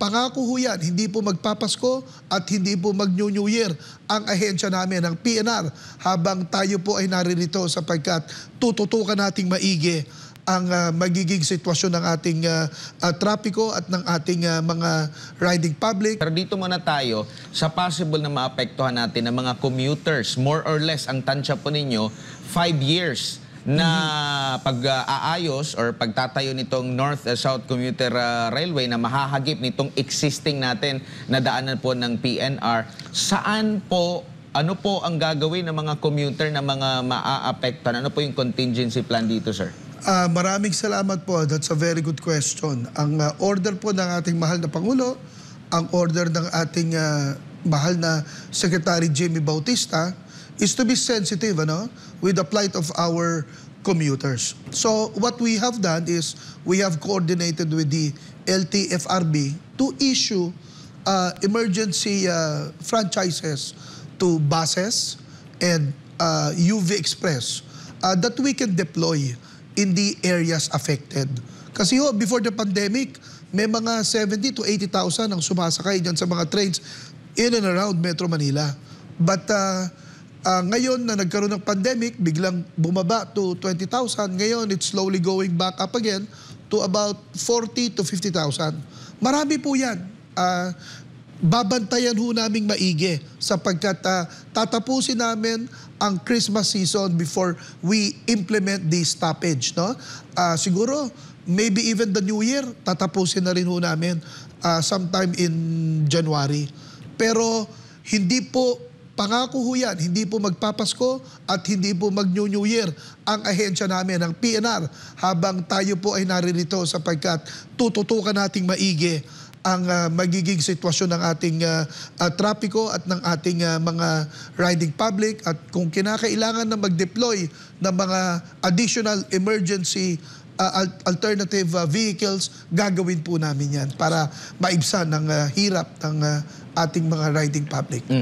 Pangako ho yan, hindi po magpapasko at hindi po mag-New Year ang ahensya namin, ang PNR, habang tayo po ay naririto sapagkat tututukan nating maigi ang uh, magiging sitwasyon ng ating uh, uh, trapiko at ng ating uh, mga riding public. Pero dito muna tayo sa possible na maapektuhan natin ng mga commuters. More or less, ang tansya po ninyo, five years na pag-aayos or pagtatayo nitong North-South uh, Commuter uh, Railway na mahahagip nitong existing natin na daanan po ng PNR, saan po ano po ang gagawin ng mga commuter na mga maaapektuhan? Ano po yung contingency plan dito, sir? Ah, maraming salamat po. That's a very good question. Ang ah, order po ng ating mahal na Pangulo, ang order ng ating ah, mahal na Secretary Jimmy Bautista, is to be sensitive ano, with the plight of our commuters. So what we have done is we have coordinated with the LTFRB to issue uh, emergency uh, franchises to buses and uh, UV Express uh, that we can deploy in the areas affected. Kasi ho, before the pandemic, may mga 70 to 80,000 ang sumasakay dyan sa mga trains in and around Metro Manila. But uh, Uh, ngayon na nagkaroon ng pandemic, biglang bumaba to 20,000. Ngayon, it's slowly going back up again to about 40 to 50,000. Marami po yan. Uh, babantayan ho naming maigi sapagkat uh, tatapusin namin ang Christmas season before we implement the stoppage. No? Uh, siguro, maybe even the new year, tatapusin na rin ho namin uh, sometime in January. Pero hindi po Pangako ho yan, hindi po magpapasko at hindi po mag-New Year ang ahensya namin, ang PNR, habang tayo po ay naririto sapagkat tututukan nating maigi ang uh, magiging sitwasyon ng ating uh, uh, trapiko at ng ating uh, mga riding public at kung kinakailangan na mag-deploy ng mga additional emergency uh, alternative uh, vehicles, gagawin po namin yan para maibsan ang uh, hirap ng uh, ating mga riding public. Mm.